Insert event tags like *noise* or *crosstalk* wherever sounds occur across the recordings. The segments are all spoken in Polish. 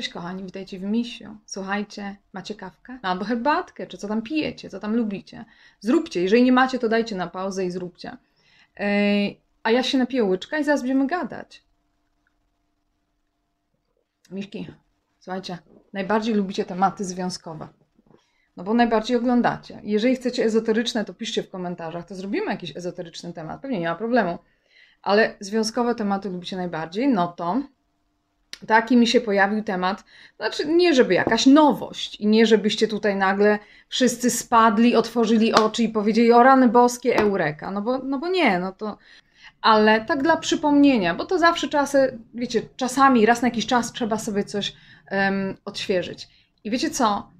Cześć kochani, witajcie w Misiu. Słuchajcie, macie kawkę? No, albo herbatkę, czy co tam pijecie, co tam lubicie. Zróbcie, jeżeli nie macie, to dajcie na pauzę i zróbcie. a ja się napiję łyczka i zaraz będziemy gadać. Miszki, słuchajcie, najbardziej lubicie tematy związkowe. No bo najbardziej oglądacie. Jeżeli chcecie ezoteryczne, to piszcie w komentarzach, to zrobimy jakiś ezoteryczny temat. Pewnie nie ma problemu. Ale związkowe tematy lubicie najbardziej, no to taki mi się pojawił temat. Znaczy, nie żeby jakaś nowość i nie żebyście tutaj nagle wszyscy spadli, otworzyli oczy i powiedzieli o rany boskie eureka. No bo, no bo nie, no to... Ale tak dla przypomnienia, bo to zawsze czasy, wiecie, czasami, raz na jakiś czas trzeba sobie coś um, odświeżyć. I wiecie co?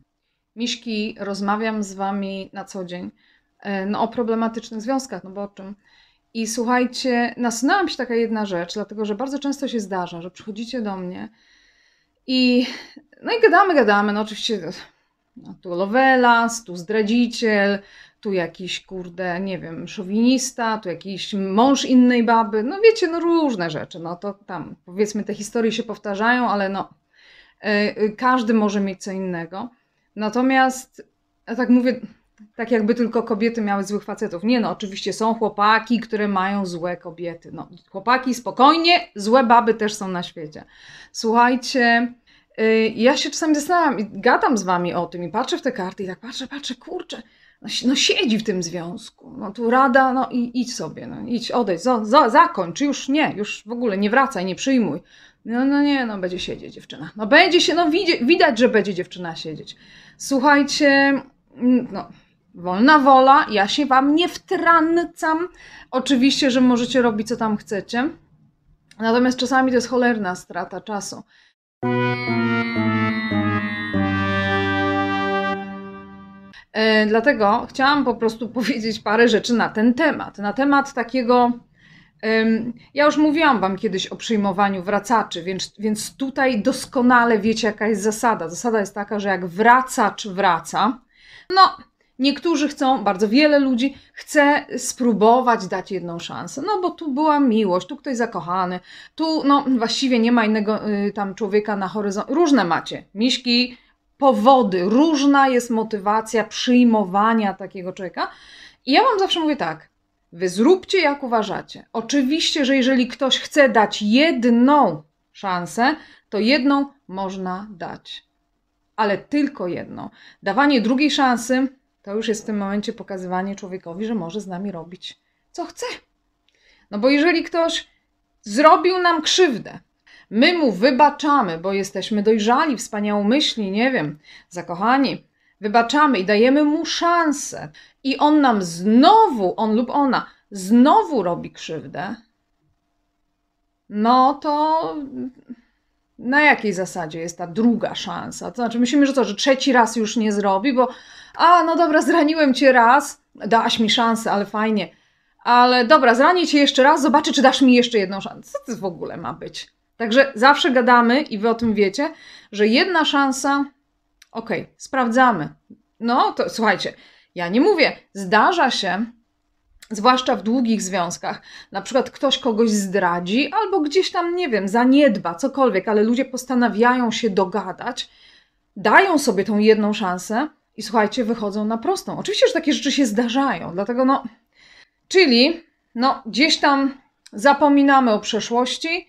Miśki, rozmawiam z wami na co dzień e, no, o problematycznych związkach, no bo o czym? I słuchajcie, nasunęła mi się taka jedna rzecz, dlatego że bardzo często się zdarza, że przychodzicie do mnie i no i gadamy, gadamy, no oczywiście no, tu Lovelas, tu zdradziciel, tu jakiś kurde, nie wiem, szowinista, tu jakiś mąż innej baby, no wiecie, no różne rzeczy, no to tam powiedzmy te historie się powtarzają, ale no yy, każdy może mieć co innego. Natomiast, ja tak mówię, tak jakby tylko kobiety miały złych facetów. Nie no, oczywiście są chłopaki, które mają złe kobiety. No, chłopaki spokojnie, złe baby też są na świecie. Słuchajcie, yy, ja się czasami zastanawiam i gadam z wami o tym i patrzę w te karty i tak patrzę, patrzę, kurczę, no, no siedzi w tym związku. No tu rada, no i idź sobie, no, idź, odejdź, za, za, zakończ, już nie, już w ogóle nie wracaj, nie przyjmuj. No, no nie, no będzie siedzieć dziewczyna. No będzie się, no widzi, widać, że będzie dziewczyna siedzieć. Słuchajcie, mm, no wolna wola, ja się wam nie wtrancam. Oczywiście, że możecie robić co tam chcecie. Natomiast czasami to jest cholerna strata czasu. E, dlatego chciałam po prostu *laughs* powiedzieć parę rzeczy na ten temat. Na temat takiego. ja już mówiłam Wam kiedyś o przyjmowaniu wracaczy, więc, więc tutaj doskonale wiecie, jaka jest zasada. Zasada jest taka, że jak wracacz wraca, no Niektórzy chcą, bardzo wiele ludzi chce spróbować dać jedną szansę, no bo tu była miłość, tu ktoś zakochany, tu no właściwie nie ma innego y, tam człowieka na horyzoncie. Różne macie, miśki, powody, różna jest motywacja przyjmowania takiego człowieka. I ja Wam zawsze mówię tak, wy zróbcie jak uważacie. Oczywiście, że jeżeli ktoś chce dać jedną szansę, to jedną można dać. Ale tylko jedną. Dawanie drugiej szansy to już jest w tym momencie pokazywanie człowiekowi, że może z nami robić co chce. No bo jeżeli ktoś zrobił nam krzywdę, my mu wybaczamy, bo jesteśmy dojrzali, wspaniałomyślni, nie wiem, zakochani, wybaczamy i dajemy mu szansę, i on nam znowu, on lub ona, znowu robi krzywdę, no to na jakiej zasadzie jest ta druga szansa? To znaczy, myślimy, że to, że trzeci raz już nie zrobi, bo a, no dobra, zraniłem cię raz, dałaś mi szansę, ale fajnie. Ale dobra, zranię cię jeszcze raz, zobaczę, czy dasz mi jeszcze jedną szansę. Co to w ogóle ma być? Także zawsze gadamy i wy o tym wiecie, że jedna szansa, okej, okay, sprawdzamy. No to słuchajcie, ja nie mówię, zdarza się, Zwłaszcza w długich związkach. Na przykład ktoś kogoś zdradzi, albo gdzieś tam, nie wiem, zaniedba, cokolwiek, ale ludzie postanawiają się dogadać, dają sobie tą jedną szansę i słuchajcie, wychodzą na prostą. Oczywiście, że takie rzeczy się zdarzają, dlatego no. Czyli, no, gdzieś tam zapominamy o przeszłości,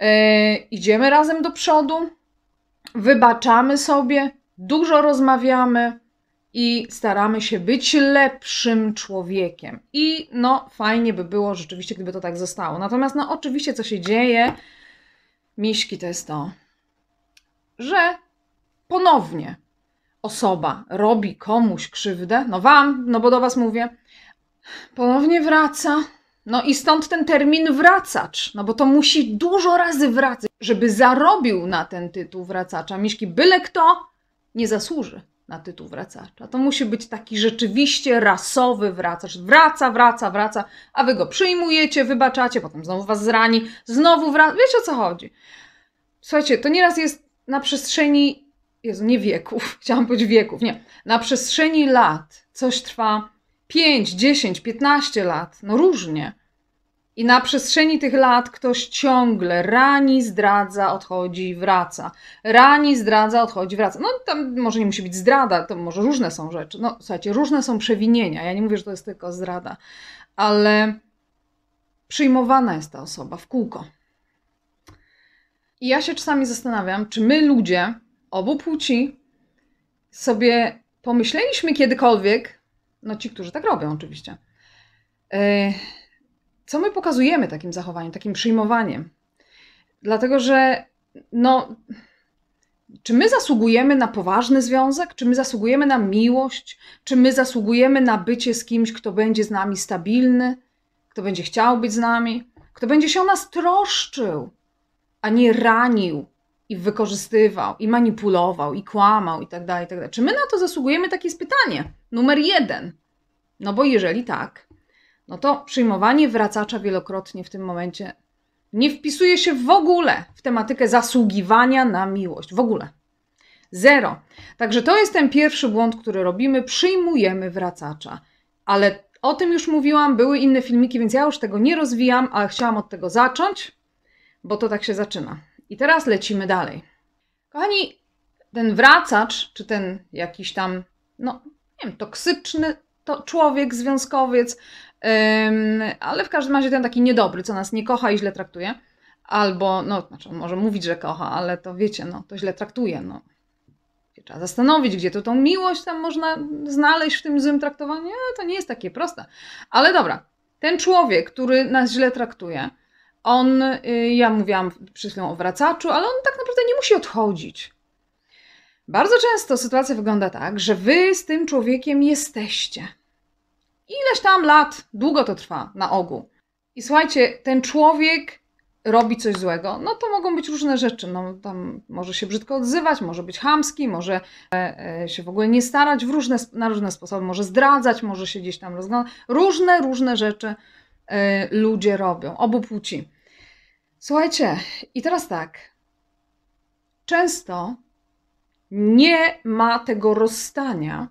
yy, idziemy razem do przodu, wybaczamy sobie, dużo rozmawiamy, i staramy się być lepszym człowiekiem. I no, fajnie by było rzeczywiście, gdyby to tak zostało. Natomiast, no, oczywiście, co się dzieje, miśki, to jest to, że ponownie osoba robi komuś krzywdę, no wam, no bo do was mówię, ponownie wraca. No i stąd ten termin wracacz, no bo to musi dużo razy wracać, żeby zarobił na ten tytuł wracacza. Miśki, byle kto nie zasłuży na tytuł wracacza. To musi być taki rzeczywiście rasowy wracacz. Wraca, wraca, wraca, a wy go przyjmujecie, wybaczacie, potem znowu was zrani, znowu wraca. Wiecie o co chodzi? Słuchajcie, to nieraz jest na przestrzeni, Jezu, nie wieków, *laughs* chciałam powiedzieć wieków, nie. Na przestrzeni lat coś trwa 5, 10, 15 lat, no różnie. I na przestrzeni tych lat ktoś ciągle rani, zdradza, odchodzi, wraca. Rani, zdradza, odchodzi, wraca. No tam może nie musi być zdrada, to może różne są rzeczy. No słuchajcie, różne są przewinienia. Ja nie mówię, że to jest tylko zdrada, ale przyjmowana jest ta osoba w kółko. I ja się czasami zastanawiam, czy my ludzie obu płci sobie pomyśleliśmy kiedykolwiek, no ci, którzy tak robią oczywiście, yy, co my pokazujemy takim zachowaniem, takim przyjmowaniem? Dlatego, że no, czy my zasługujemy na poważny związek? Czy my zasługujemy na miłość? Czy my zasługujemy na bycie z kimś, kto będzie z nami stabilny, kto będzie chciał być z nami, kto będzie się o nas troszczył, a nie ranił i wykorzystywał, i manipulował, i kłamał, i tak dalej, i tak dalej. Czy my na to zasługujemy? Takie jest pytanie numer jeden. No bo jeżeli tak, no to przyjmowanie wracacza wielokrotnie w tym momencie nie wpisuje się w ogóle w tematykę zasługiwania na miłość. W ogóle. Zero. Także to jest ten pierwszy błąd, który robimy. Przyjmujemy wracacza. Ale o tym już mówiłam, były inne filmiki, więc ja już tego nie rozwijam, ale chciałam od tego zacząć, bo to tak się zaczyna. I teraz lecimy dalej. Kochani, ten wracacz, czy ten jakiś tam, no nie wiem, toksyczny to człowiek, związkowiec, ale w każdym razie ten taki niedobry, co nas nie kocha i źle traktuje. Albo, no, znaczy on może mówić, że kocha, ale to wiecie, no, to źle traktuje, no. Trzeba zastanowić, gdzie to tą miłość tam można znaleźć w tym złym traktowaniu. No, to nie jest takie proste. Ale dobra, ten człowiek, który nas źle traktuje, on, y, ja mówiłam przed chwilą o wracaczu, ale on tak naprawdę nie musi odchodzić. Bardzo często sytuacja wygląda tak, że wy z tym człowiekiem jesteście ileś tam lat, długo to trwa na ogół. I słuchajcie, ten człowiek robi coś złego, no to mogą być różne rzeczy. No, tam może się brzydko odzywać, może być hamski, może e, e, się w ogóle nie starać w różne, na różne sposoby, może zdradzać, może się gdzieś tam rozglądać. Różne, różne rzeczy e, ludzie robią, obu płci. Słuchajcie, i teraz tak. Często nie ma tego rozstania,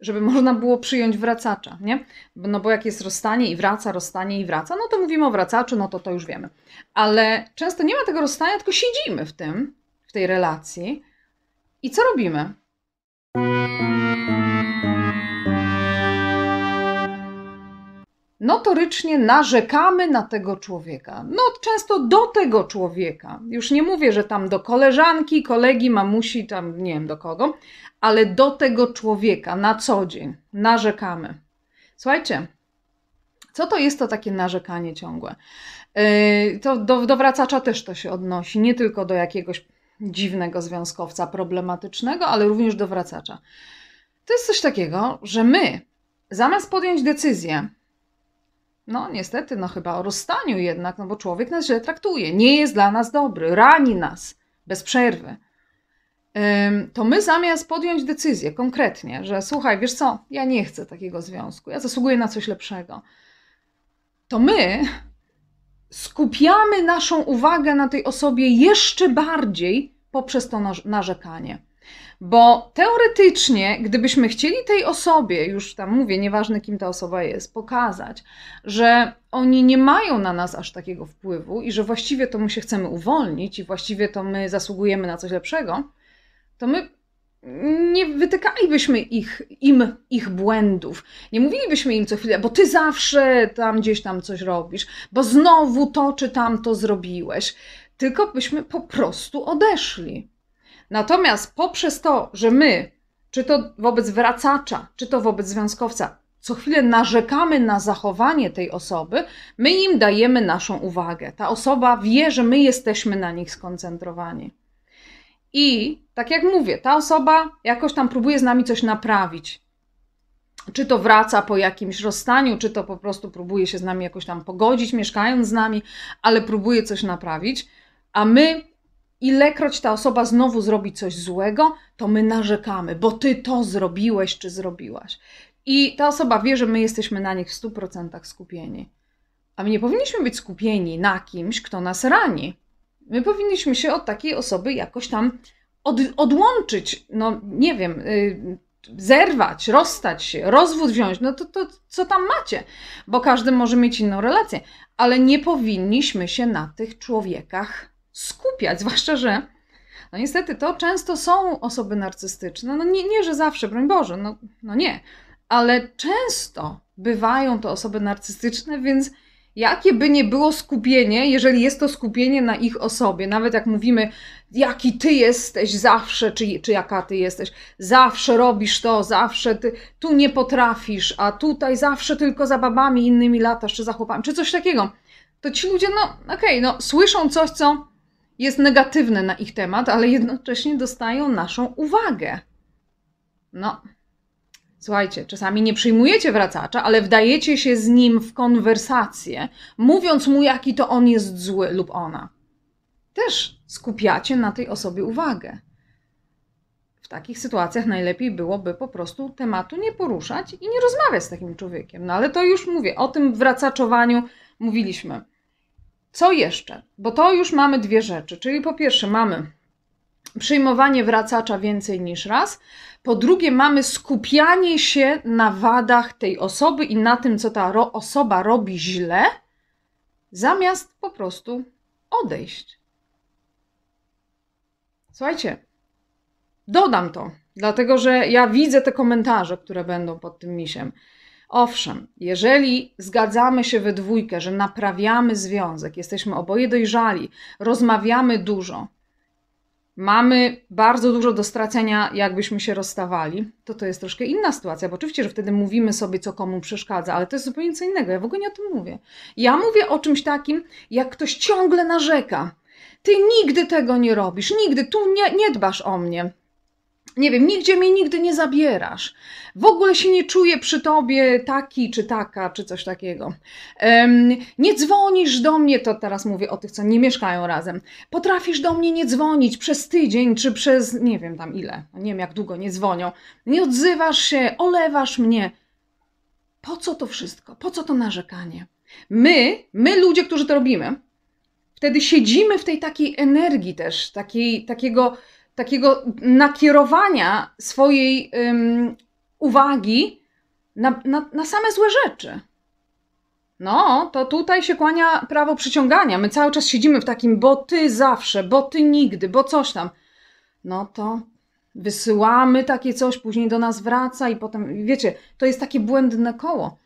żeby można było przyjąć wracacza, nie? No bo jak jest rozstanie i wraca, rozstanie i wraca, no to mówimy o wracaczu, no to to już wiemy. Ale często nie ma tego rozstania, tylko siedzimy w tym, w tej relacji i co robimy? notorycznie narzekamy na tego człowieka. No, często do tego człowieka. Już nie mówię, że tam do koleżanki, kolegi, mamusi, tam nie wiem do kogo, ale do tego człowieka na co dzień narzekamy. Słuchajcie, co to jest to takie narzekanie ciągłe? Yy, to do, do wracacza też to się odnosi, nie tylko do jakiegoś dziwnego związkowca problematycznego, ale również do wracacza. To jest coś takiego, że my zamiast podjąć decyzję, no niestety, no chyba o rozstaniu jednak, no bo człowiek nas źle traktuje, nie jest dla nas dobry, rani nas bez przerwy. To my zamiast podjąć decyzję konkretnie, że słuchaj, wiesz co, ja nie chcę takiego związku, ja zasługuję na coś lepszego, to my skupiamy naszą uwagę na tej osobie jeszcze bardziej poprzez to narzekanie. Bo teoretycznie, gdybyśmy chcieli tej osobie, już tam mówię, nieważne kim ta osoba jest, pokazać, że oni nie mają na nas aż takiego wpływu i że właściwie to my się chcemy uwolnić i właściwie to my zasługujemy na coś lepszego, to my nie wytykalibyśmy ich, im ich błędów. Nie mówilibyśmy im co chwilę, bo ty zawsze tam gdzieś tam coś robisz, bo znowu to czy tamto zrobiłeś. Tylko byśmy po prostu odeszli. Natomiast poprzez to, że my, czy to wobec wracacza, czy to wobec związkowca, co chwilę narzekamy na zachowanie tej osoby, my im dajemy naszą uwagę. Ta osoba wie, że my jesteśmy na nich skoncentrowani. I tak jak mówię, ta osoba jakoś tam próbuje z nami coś naprawić. Czy to wraca po jakimś rozstaniu, czy to po prostu próbuje się z nami jakoś tam pogodzić, mieszkając z nami, ale próbuje coś naprawić, a my ilekroć ta osoba znowu zrobi coś złego, to my narzekamy, bo ty to zrobiłeś czy zrobiłaś. I ta osoba wie, że my jesteśmy na nich w 100% skupieni. A my nie powinniśmy być skupieni na kimś, kto nas rani. My powinniśmy się od takiej osoby jakoś tam od, odłączyć, no nie wiem, yy, zerwać, rozstać się, rozwód wziąć, no to, to co tam macie? Bo każdy może mieć inną relację, ale nie powinniśmy się na tych człowiekach skupiać, *laughs* zwłaszcza, że no niestety to często są osoby narcystyczne. No nie, nie że zawsze, broń Boże, no, no nie. Ale często bywają to osoby narcystyczne, więc jakie by nie było skupienie, jeżeli jest to skupienie na ich osobie, nawet jak mówimy, jaki ty jesteś zawsze, czy, czy jaka ty jesteś, zawsze robisz to, zawsze ty tu nie potrafisz, a tutaj zawsze tylko za babami innymi latasz, czy za chłopami, czy coś takiego, to ci ludzie, no okej, okay, no słyszą coś, co jest negatywne na ich temat, ale jednocześnie dostają naszą uwagę. No. Słuchajcie, czasami nie przyjmujecie wracacza, ale wdajecie się z nim w konwersację, mówiąc mu, jaki to on jest zły lub ona. Też skupiacie na tej osobie uwagę. W takich sytuacjach najlepiej byłoby po prostu tematu nie poruszać i nie rozmawiać z takim człowiekiem. No ale to już mówię, o tym wracaczowaniu mówiliśmy. Co jeszcze? Bo to już mamy dwie rzeczy. Czyli po pierwsze mamy przyjmowanie wracacza więcej niż raz. Po drugie, mamy skupianie się na wadach tej osoby i na tym, co ta ro osoba robi źle, zamiast po prostu odejść. Słuchajcie, dodam to, dlatego że ja widzę te komentarze, które będą pod tym misiem. Owszem, jeżeli zgadzamy się we dwójkę, że naprawiamy związek, jesteśmy oboje dojrzali, rozmawiamy dużo, mamy bardzo dużo do stracenia, jakbyśmy się rozstawali, to to jest troszkę inna sytuacja, bo oczywiście, że wtedy mówimy sobie, co komu przeszkadza, ale to jest zupełnie co innego. Ja w ogóle nie o tym mówię. Ja mówię o czymś takim, jak ktoś ciągle narzeka. Ty nigdy tego nie robisz, nigdy tu nie, nie dbasz o mnie nie wiem, nigdzie mnie nigdy nie zabierasz. W ogóle się nie czuję przy tobie taki czy taka, czy coś takiego. Um, nie dzwonisz do mnie, to teraz mówię o tych, co nie mieszkają razem. Potrafisz do mnie nie dzwonić przez tydzień, czy przez nie wiem tam ile, no nie wiem jak długo nie dzwonią. Nie odzywasz się, olewasz mnie. Po co to wszystko? Po co to narzekanie? My, my ludzie, którzy to robimy, wtedy siedzimy w tej takiej energii też, takiej, takiego takiego nakierowania swojej um, uwagi na, na, na same złe rzeczy. No, to tutaj się kłania prawo przyciągania. My cały czas siedzimy w takim, bo ty zawsze, bo ty nigdy, bo coś tam. No to wysyłamy takie coś, później do nas wraca i potem, wiecie, to jest takie błędne koło.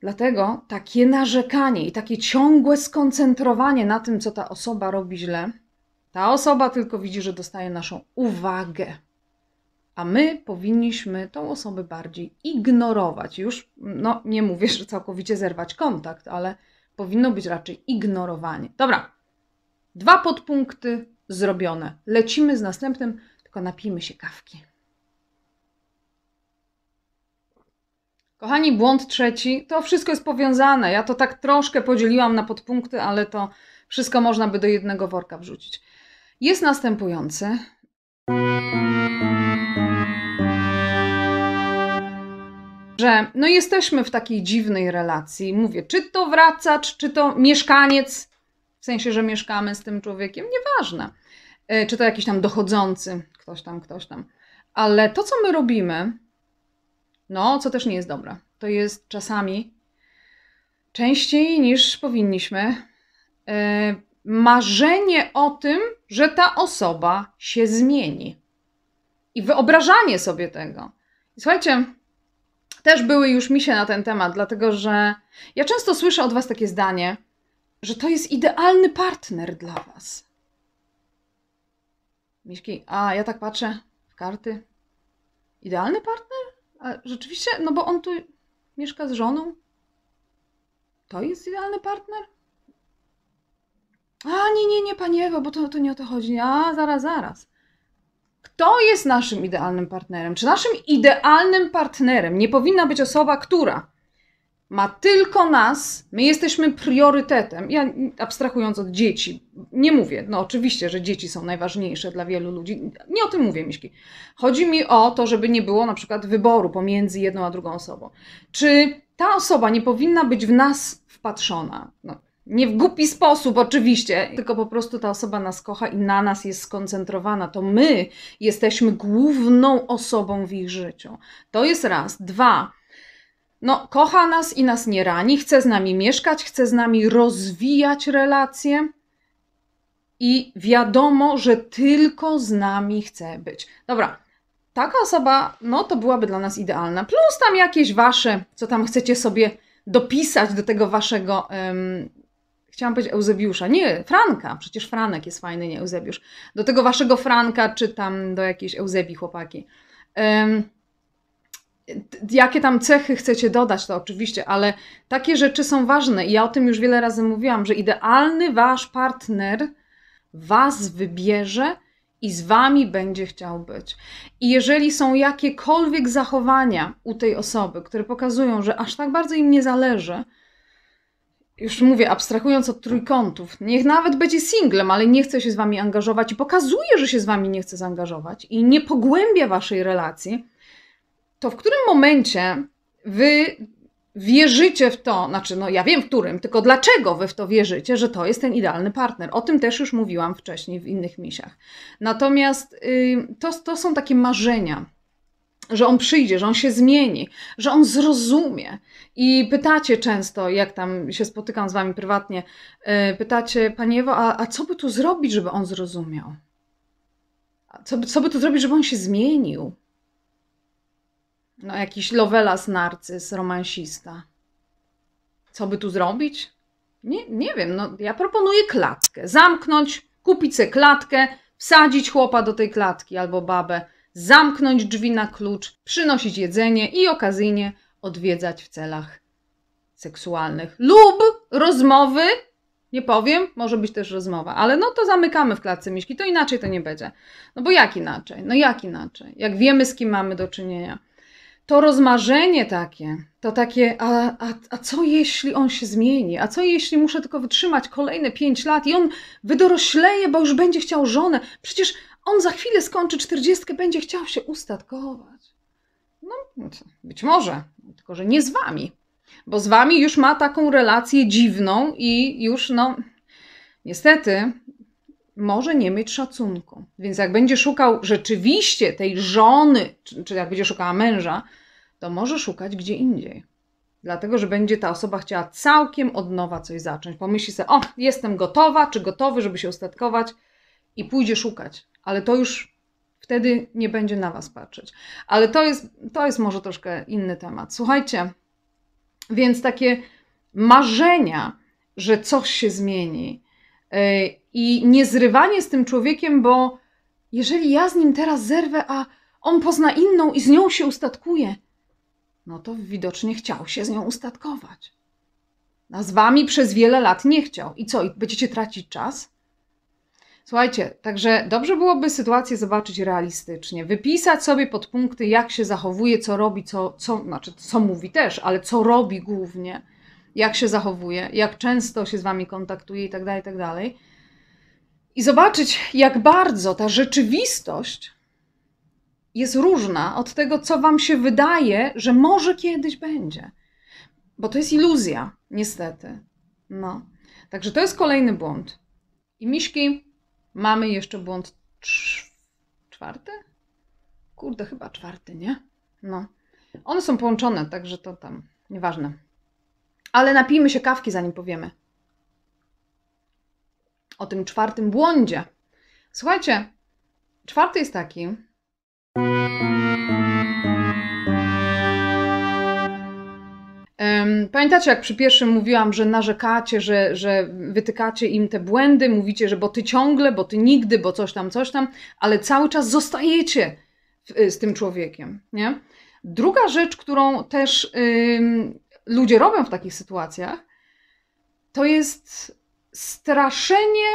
Dlatego takie narzekanie i takie ciągłe skoncentrowanie na tym, co ta osoba robi źle, ta osoba tylko widzi, że dostaje naszą uwagę, a my powinniśmy tą osobę bardziej ignorować. Już no, nie mówię, że całkowicie zerwać kontakt, ale powinno być raczej ignorowanie. Dobra, dwa podpunkty zrobione. Lecimy z następnym, tylko napijmy się kawki. Kochani, błąd trzeci. To wszystko jest powiązane. Ja to tak troszkę podzieliłam na podpunkty, ale to wszystko można by do jednego worka wrzucić jest następujący. Że no jesteśmy w takiej dziwnej relacji. Mówię, czy to wracacz, czy to mieszkaniec, w sensie, że mieszkamy z tym człowiekiem, nieważne. E, czy to jakiś tam dochodzący, ktoś tam, ktoś tam. Ale to, co my robimy, no, co też nie jest dobre, to jest czasami częściej niż powinniśmy e, marzenie o tym, że ta osoba się zmieni. I wyobrażanie sobie tego. słuchajcie, też były już misie na ten temat, dlatego że ja często słyszę od Was takie zdanie, że to jest idealny partner dla Was. Miśki, a ja tak patrzę w karty. Idealny partner? A rzeczywiście, no bo on tu mieszka z żoną. To jest idealny partner? A nie, nie, nie, panie Ewo, bo to, to nie o to chodzi. A, zaraz, zaraz. Kto jest naszym idealnym partnerem? Czy naszym idealnym partnerem nie powinna być osoba, która ma tylko nas, my jesteśmy priorytetem. Ja abstrahując od dzieci, nie mówię, no oczywiście, że dzieci są najważniejsze dla wielu ludzi, nie o tym mówię, Miśki. Chodzi mi o to, żeby nie było na przykład wyboru pomiędzy jedną a drugą osobą. Czy ta osoba nie powinna być w nas wpatrzona? No, nie w głupi sposób, oczywiście, tylko po prostu ta osoba nas kocha i na nas jest skoncentrowana. To my jesteśmy główną osobą w ich życiu. To jest raz. Dwa. No, kocha nas i nas nie rani, chce z nami mieszkać, chce z nami rozwijać relacje, i wiadomo, że tylko z nami chce być. Dobra, taka osoba, no to byłaby dla nas idealna. Plus tam jakieś wasze, co tam chcecie sobie dopisać do tego waszego um, Chciałam powiedzieć Eusebiusza. Nie, Franka. Przecież Franek jest fajny, nie Eusebiusz. Do tego waszego Franka czy tam do jakiejś Eusebi chłopaki. Um, jakie tam cechy chcecie dodać, to oczywiście, ale takie rzeczy są ważne i ja o tym już wiele razy mówiłam, że idealny wasz partner was wybierze i z wami będzie chciał być. I jeżeli są jakiekolwiek zachowania u tej osoby, które pokazują, że aż tak bardzo im nie zależy, już mówię, abstrahując od trójkątów, niech nawet będzie singlem, ale nie chce się z wami angażować i pokazuje, że się z wami nie chce zaangażować i nie pogłębia waszej relacji, to w którym momencie wy wierzycie w to, znaczy, no ja wiem w którym, tylko dlaczego wy w to wierzycie, że to jest ten idealny partner. O tym też już mówiłam wcześniej w innych misiach. Natomiast yy, to, to są takie marzenia że on przyjdzie, że on się zmieni, że on zrozumie. I pytacie często, jak tam się spotykam z wami prywatnie, y, pytacie, paniewo, a, a co by tu zrobić, żeby on zrozumiał? Co, by, co by tu zrobić, żeby on się zmienił? No, jakiś lowelas, narcyz, romansista. Co by tu zrobić? Nie, nie wiem, no ja proponuję klatkę. Zamknąć, kupić sobie klatkę, wsadzić chłopa do tej klatki albo babę zamknąć drzwi na klucz, przynosić jedzenie i okazyjnie odwiedzać w celach seksualnych lub rozmowy. Nie powiem, może być też rozmowa, ale no to zamykamy w klatce miśki, to inaczej to nie będzie. No bo jak inaczej? No jak inaczej? Jak wiemy, z kim mamy do czynienia. To rozmarzenie takie, to takie, a, a, a co jeśli on się zmieni? A co jeśli muszę tylko wytrzymać kolejne pięć lat i on wydorośleje, bo już będzie chciał żonę? Przecież on za chwilę skończy czterdziestkę, będzie chciał się ustatkować. No, no być może, tylko że nie z wami, bo z wami już ma taką relację dziwną i już, no, niestety, może nie mieć szacunku. Więc jak będzie szukał rzeczywiście tej żony, czy, czy jak będzie szukała męża, to może szukać gdzie indziej. Dlatego, że będzie ta osoba chciała całkiem od nowa coś zacząć. Pomyśli sobie, o, jestem gotowa, czy gotowy, żeby się ustatkować i pójdzie szukać ale to już wtedy nie będzie na Was patrzeć. Ale to jest, to jest może troszkę inny temat. Słuchajcie, więc takie marzenia, że coś się zmieni y, i niezrywanie z tym człowiekiem, bo jeżeli ja z nim teraz zerwę, a on pozna inną i z nią się ustatkuje, no to widocznie chciał się z nią ustatkować. A z wami przez wiele lat nie chciał. I co, będziecie tracić czas? Słuchajcie, także dobrze byłoby sytuację zobaczyć realistycznie, wypisać sobie podpunkty, jak się zachowuje, co robi, co, co, znaczy co mówi też, ale co robi głównie, jak się zachowuje, jak często się z wami kontaktuje i tak dalej, i tak dalej. I zobaczyć, jak bardzo ta rzeczywistość jest różna od tego, co wam się wydaje, że może kiedyś będzie. Bo to jest iluzja, niestety. No. Także to jest kolejny błąd. I miśki, Mamy jeszcze błąd czwarty? Kurde, chyba czwarty, nie? No. One są połączone, także to tam nieważne. Ale napijmy się kawki, zanim powiemy. O tym czwartym błądzie. Słuchajcie, czwarty jest taki. Pamiętacie, jak przy pierwszym mówiłam, że narzekacie, że, że wytykacie im te błędy, mówicie, że bo ty ciągle, bo ty nigdy, bo coś tam, coś tam, ale cały czas zostajecie y, z tym człowiekiem. Nie? Druga rzecz, którą też ludzie robią w takich sytuacjach, to jest straszenie,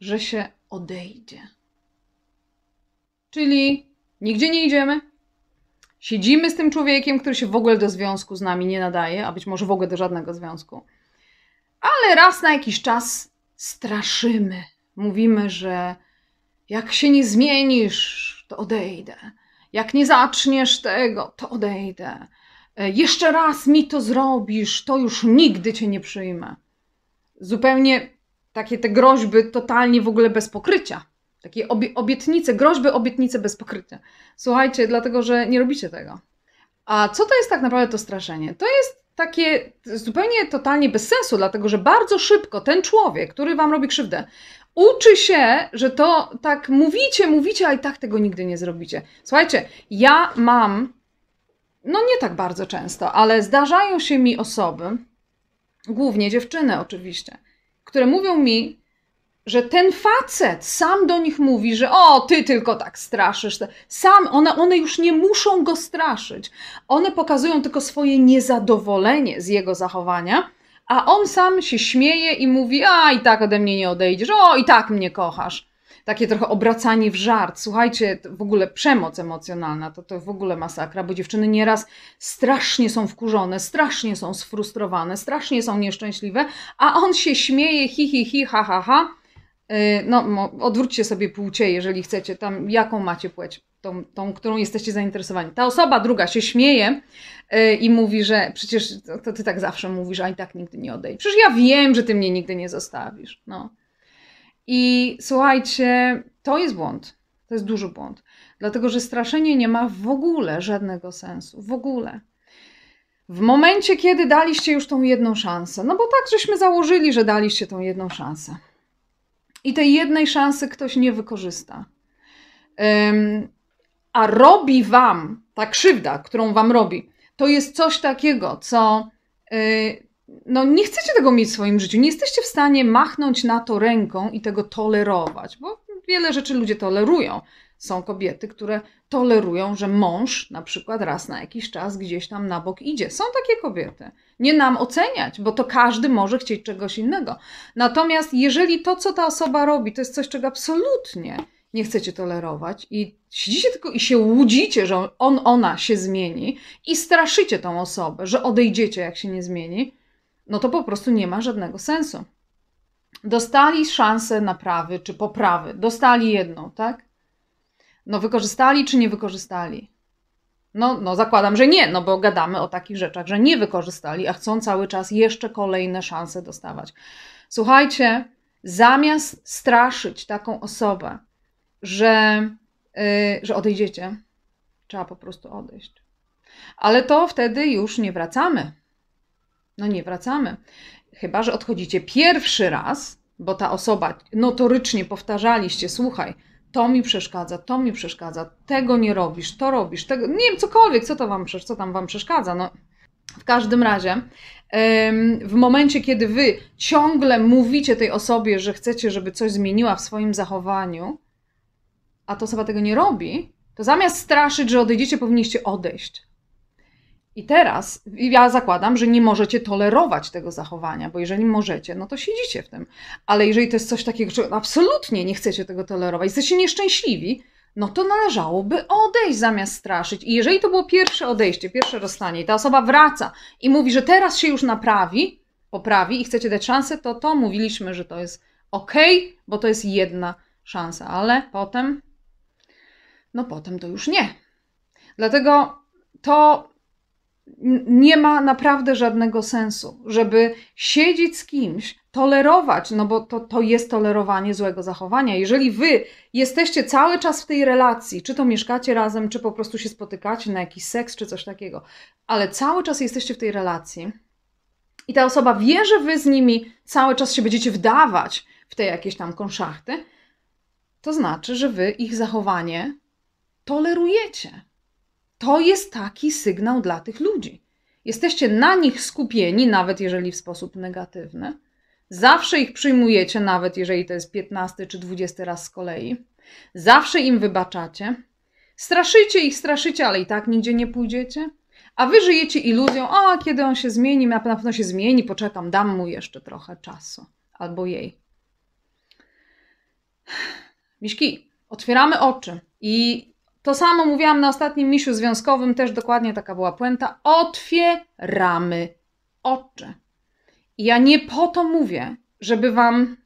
że się odejdzie. Czyli nigdzie nie idziemy, Siedzimy z tym człowiekiem, który się w ogóle do związku z nami nie nadaje, a być może w ogóle do żadnego związku. Ale raz na jakiś czas straszymy. Mówimy, że jak się nie zmienisz, to odejdę. Jak nie zaczniesz tego, to odejdę. E, jeszcze raz mi to zrobisz, to już nigdy cię nie przyjmę. Zupełnie takie te groźby totalnie w ogóle bez pokrycia. Takie obietnice, groźby, obietnice bez pokrycia. Słuchajcie, dlatego że nie robicie tego. A co to jest tak naprawdę to straszenie? To jest takie zupełnie totalnie bez sensu, dlatego że bardzo szybko ten człowiek, który wam robi krzywdę, uczy się, że to tak mówicie, mówicie, a i tak tego nigdy nie zrobicie. Słuchajcie, ja mam, no nie tak bardzo często, ale zdarzają się mi osoby, głównie dziewczyny oczywiście, które mówią mi, że ten facet sam do nich mówi, że o, ty tylko tak straszysz. Sam, one, one już nie muszą go straszyć. One pokazują tylko swoje niezadowolenie z jego zachowania, a on sam się śmieje i mówi, a i tak ode mnie nie odejdziesz, o, i tak mnie kochasz. Takie trochę obracanie w żart. Słuchajcie, w ogóle przemoc emocjonalna to, to w ogóle masakra, bo dziewczyny nieraz strasznie są wkurzone, strasznie są sfrustrowane, strasznie są nieszczęśliwe, a on się śmieje, hi, hi, hi, ha, ha, ha Y, no, odwróćcie sobie płcie, jeżeli chcecie, tam jaką macie płeć, tą, tą którą jesteście zainteresowani. Ta osoba druga się śmieje y, i mówi, że przecież to, ty tak zawsze mówisz, a i tak nigdy nie odejdziesz. Przecież ja wiem, że ty mnie nigdy nie zostawisz. No. I słuchajcie, to jest błąd. To jest duży błąd. Dlatego, że straszenie nie ma w ogóle żadnego sensu. W ogóle w momencie, kiedy daliście już tą jedną szansę. No bo tak żeśmy założyli, że daliście tą jedną szansę. I tej jednej szansy ktoś nie wykorzysta. A robi wam ta krzywda, którą wam robi, to jest coś takiego, co y, no, nie chcecie tego mieć w swoim życiu. Nie jesteście w stanie machnąć na to ręką i tego tolerować, bo Wiele rzeczy ludzie tolerują. Są kobiety, które tolerują, że mąż na przykład raz na jakiś czas gdzieś tam na bok idzie. Są takie kobiety. Nie nam oceniać, bo to każdy może chcieć czegoś innego. Natomiast jeżeli to, co ta osoba robi, to jest coś, czego absolutnie nie chcecie tolerować i siedzicie tylko i się łudzicie, że on, ona się zmieni i straszycie tą osobę, że odejdziecie, jak się nie zmieni, no to po prostu nie ma żadnego sensu. Dostali szansę naprawy czy poprawy. Dostali jedną, tak? No wykorzystali czy nie wykorzystali? No, no zakładam, że nie, no bo gadamy o takich rzeczach, że nie wykorzystali, a chcą cały czas jeszcze kolejne szanse dostawać. Słuchajcie, zamiast straszyć taką osobę, że, yy, że odejdziecie, trzeba po prostu odejść. Ale to wtedy już nie wracamy. No nie wracamy. Chyba, że odchodzicie pierwszy raz, bo ta osoba notorycznie powtarzaliście, słuchaj, to mi przeszkadza, to mi przeszkadza, tego nie robisz, to robisz, tego, nie wiem, cokolwiek, co, to wam, co tam wam przeszkadza. No, w każdym razie, w momencie, kiedy wy ciągle mówicie tej osobie, że chcecie, żeby coś zmieniła w swoim zachowaniu, a ta osoba tego nie robi, to zamiast straszyć, że odejdziecie, powinniście odejść. I teraz ja zakładam, że nie możecie tolerować tego zachowania, bo jeżeli możecie, no to siedzicie w tym. Ale jeżeli to jest coś takiego, że absolutnie nie chcecie tego tolerować, jesteście nieszczęśliwi, no to należałoby odejść zamiast straszyć. I jeżeli to było pierwsze odejście, pierwsze rozstanie i ta osoba wraca i mówi, że teraz się już naprawi, poprawi i chcecie dać szansę, to to mówiliśmy, że to jest ok, bo to jest jedna szansa, ale potem, no potem to już nie. Dlatego to nie ma naprawdę żadnego sensu, żeby siedzieć z kimś, tolerować, no bo to, to jest tolerowanie złego zachowania. Jeżeli wy jesteście cały czas w tej relacji, czy to mieszkacie razem, czy po prostu się spotykacie na jakiś seks, czy coś takiego, ale cały czas jesteście w tej relacji i ta osoba wie, że wy z nimi cały czas się będziecie wdawać w te jakieś tam konszachty, to znaczy, że wy ich zachowanie tolerujecie to jest taki sygnał dla tych ludzi. Jesteście na nich skupieni, nawet jeżeli w sposób negatywny. Zawsze ich przyjmujecie, nawet jeżeli to jest 15 czy 20 raz z kolei. Zawsze im wybaczacie. Straszycie ich, straszycie, ale i tak nigdzie nie pójdziecie. A wy żyjecie iluzją, a kiedy on się zmieni, na pewno się zmieni, poczekam, dam mu jeszcze trochę czasu. Albo jej. Miśki, otwieramy oczy i to samo mówiłam na ostatnim misiu związkowym, też dokładnie taka była puenta. Otwieramy oczy. I ja nie po to mówię, żeby wam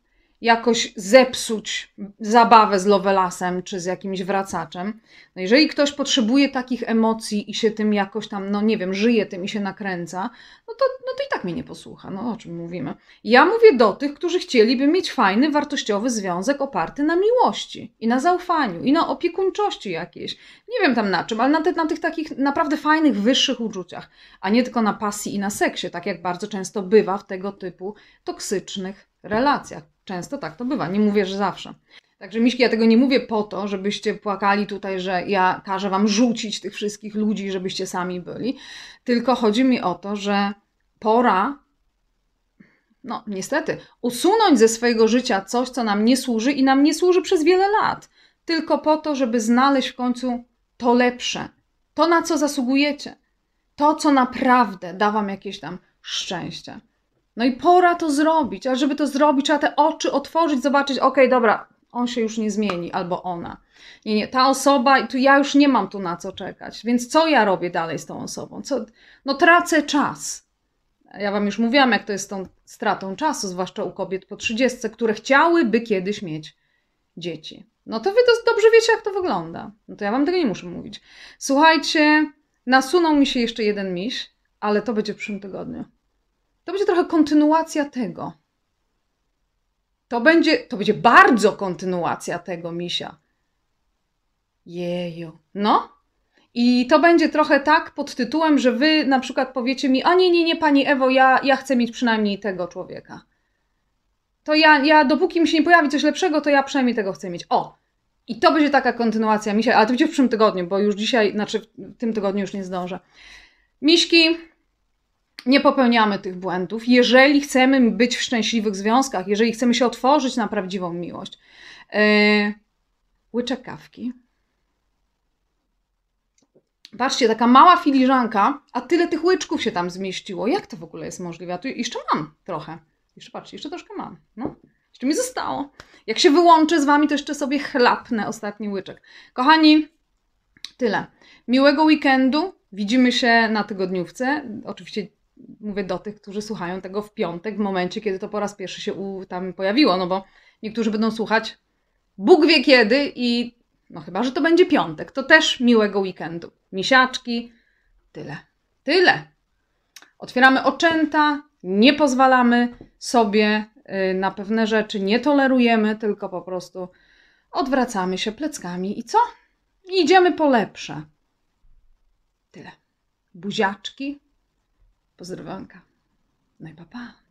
jakoś zepsuć zabawę z Lovelasem czy z jakimś wracaczem. No jeżeli ktoś potrzebuje takich emocji i się tym jakoś tam, no nie wiem, żyje tym i się nakręca, no to, no to i tak mnie nie posłucha. No o czym mówimy? Ja mówię do tych, którzy chcieliby mieć fajny, wartościowy związek oparty na miłości i na zaufaniu i na opiekuńczości jakiejś. Nie wiem tam na czym, ale na, te, na tych takich naprawdę fajnych, wyższych uczuciach, a nie tylko na pasji i na seksie, tak jak bardzo często bywa w tego typu toksycznych relacjach Często tak to bywa. Nie mówię, że zawsze. Także Miśki, ja tego nie mówię po to, żebyście płakali tutaj, że ja każę wam rzucić tych wszystkich ludzi, żebyście sami byli. Tylko chodzi mi o to, że pora, no niestety, usunąć ze swojego życia coś, co nam nie służy i nam nie służy przez wiele lat. Tylko po to, żeby znaleźć w końcu to lepsze, to na co zasługujecie, to co naprawdę da wam jakieś tam szczęście. No i pora to zrobić, a żeby to zrobić, trzeba te oczy otworzyć, zobaczyć, Okej, dobra, on się już nie zmieni, albo ona. Nie, nie, ta osoba, tu ja już nie mam tu na co czekać, więc co ja robię dalej z tą osobą? Co, no tracę czas. Ja Wam już mówiłam, jak to jest z tą stratą czasu, zwłaszcza u kobiet po 30, które chciałyby kiedyś mieć dzieci. No to Wy to dobrze wiecie, jak to wygląda. No to ja Wam tego nie muszę mówić. Słuchajcie, nasunął mi się jeszcze jeden miś, ale to będzie w przyszłym tygodniu. To będzie trochę kontynuacja tego. To będzie, to będzie bardzo kontynuacja tego misia. Jeju. No? I to będzie trochę tak pod tytułem, że wy na przykład powiecie mi: A nie, nie, nie, pani Ewo, ja, ja chcę mieć przynajmniej tego człowieka. To ja, ja, dopóki mi się nie pojawi coś lepszego, to ja przynajmniej tego chcę mieć. O! I to będzie taka kontynuacja misia, ale to będzie w przyszłym tygodniu, bo już dzisiaj, znaczy w tym tygodniu już nie zdążę. Miśki, nie popełniamy tych błędów, jeżeli chcemy być w szczęśliwych związkach, jeżeli chcemy się otworzyć na prawdziwą miłość. Yy, łyczek kawki. Patrzcie, taka mała filiżanka, a tyle tych łyczków się tam zmieściło. Jak to w ogóle jest możliwe? Ja tu jeszcze mam trochę. Jeszcze patrzcie, jeszcze troszkę mam. No. Jeszcze mi zostało. Jak się wyłączę z Wami, to jeszcze sobie chlapnę ostatni łyczek. Kochani, tyle. Miłego weekendu. Widzimy się na tygodniówce. Oczywiście mówię do tych, którzy słuchają tego w piątek, w momencie, kiedy to po raz pierwszy się u, tam pojawiło, no bo niektórzy będą słuchać Bóg wie kiedy i no chyba, że to będzie piątek, to też miłego weekendu. Misiaczki, tyle, tyle. Otwieramy oczęta, nie pozwalamy sobie y, na pewne rzeczy, nie tolerujemy, tylko po prostu odwracamy się pleckami i co? idziemy po lepsze. Tyle. Buziaczki, Pozdrowanka. No i papa. Pa.